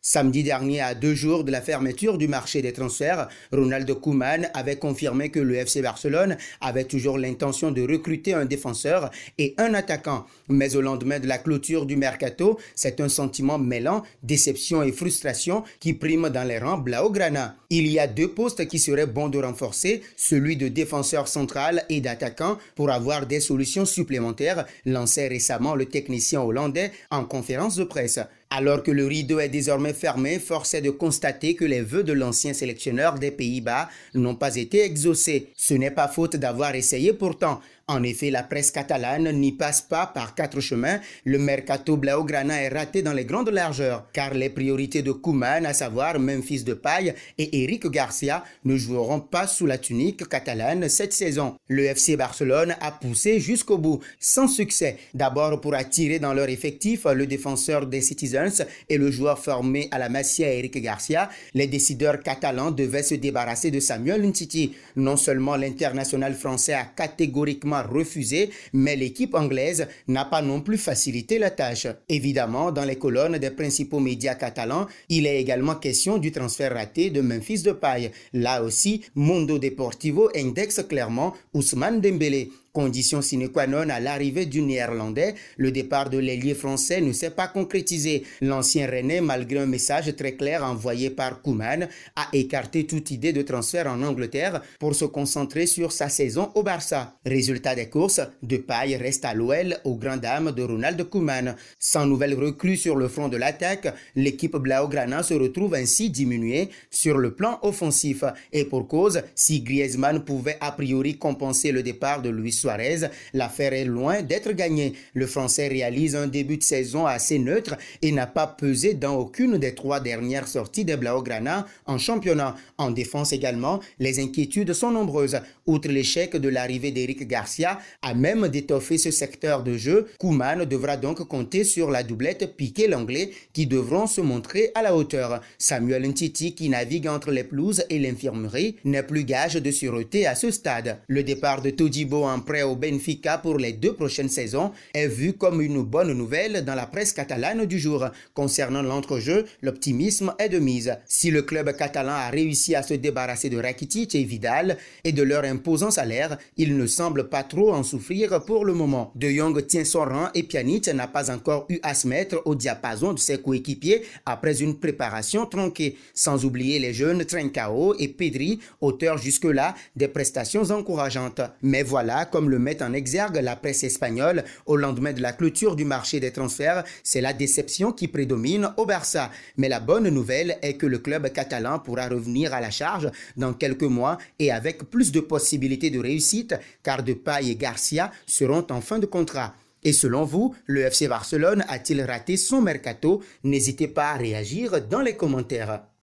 Samedi dernier, à deux jours de la fermeture du marché des transferts, Ronaldo Koeman avait confirmé que le FC Barcelone avait toujours l'intention de recruter un défenseur et un attaquant. Mais au lendemain de la clôture du mercato, c'est un sentiment mêlant déception et frustration qui prime dans les rangs Blaugrana. Il y a deux postes qui seraient bons de renforcer, celui de défenseur central et d'attaquant pour avoir des solutions supplémentaires, lançait récemment le technicien hollandais en conférence de presse. Alors que le rideau est désormais fermé, force est de constater que les vœux de l'ancien sélectionneur des Pays-Bas n'ont pas été exaucés. Ce n'est pas faute d'avoir essayé pourtant. En effet, la presse catalane n'y passe pas par quatre chemins. Le mercato blaugrana est raté dans les grandes largeurs, car les priorités de couman à savoir Memphis Paille et Eric Garcia, ne joueront pas sous la tunique catalane cette saison. Le FC Barcelone a poussé jusqu'au bout, sans succès. D'abord pour attirer dans leur effectif le défenseur des Citizens et le joueur formé à la Masia Eric Garcia, les décideurs catalans devaient se débarrasser de Samuel Ntiti. Non seulement l'international français a catégoriquement refusé, mais l'équipe anglaise n'a pas non plus facilité la tâche. Évidemment, dans les colonnes des principaux médias catalans, il est également question du transfert raté de Memphis Depay. Là aussi, Mundo Deportivo indexe clairement Ousmane Dembélé. Condition sine qua non à l'arrivée du Néerlandais, le départ de l'ailier français ne s'est pas concrétisé. L'ancien René, malgré un message très clair envoyé par Kuman, a écarté toute idée de transfert en Angleterre pour se concentrer sur sa saison au Barça. Résultat des courses, Depay reste à l'OL au grand dame de Ronald Koeman. Sans nouvelle recrue sur le front de l'attaque, l'équipe Blaugrana se retrouve ainsi diminuée sur le plan offensif. Et pour cause, si Griezmann pouvait a priori compenser le départ de Luis l'affaire est loin d'être gagnée. Le Français réalise un début de saison assez neutre et n'a pas pesé dans aucune des trois dernières sorties de Blaugrana en championnat. En défense également, les inquiétudes sont nombreuses. Outre l'échec de l'arrivée d'Eric Garcia, à même d'étoffer ce secteur de jeu, Kouman devra donc compter sur la doublette piqué langlais qui devront se montrer à la hauteur. Samuel Ntiti, qui navigue entre les pelouses et l'infirmerie, n'est plus gage de sûreté à ce stade. Le départ de Todibo en prêt au Benfica pour les deux prochaines saisons est vu comme une bonne nouvelle dans la presse catalane du jour. Concernant l'entrejeu, l'optimisme est de mise. Si le club catalan a réussi à se débarrasser de Rakitic et Vidal et de leur imposant salaire, il ne semble pas trop en souffrir pour le moment. De Jong tient son rang et Pjanic n'a pas encore eu à se mettre au diapason de ses coéquipiers après une préparation tronquée. Sans oublier les jeunes Trincao et Pedri, auteurs jusque-là des prestations encourageantes. Mais voilà comme le met en exergue la presse espagnole au lendemain de la clôture du marché des transferts, c'est la déception qui prédomine au Barça. Mais la bonne nouvelle est que le club catalan pourra revenir à la charge dans quelques mois et avec plus de possibilités de réussite, car Depay et Garcia seront en fin de contrat. Et selon vous, le FC Barcelone a-t-il raté son mercato N'hésitez pas à réagir dans les commentaires.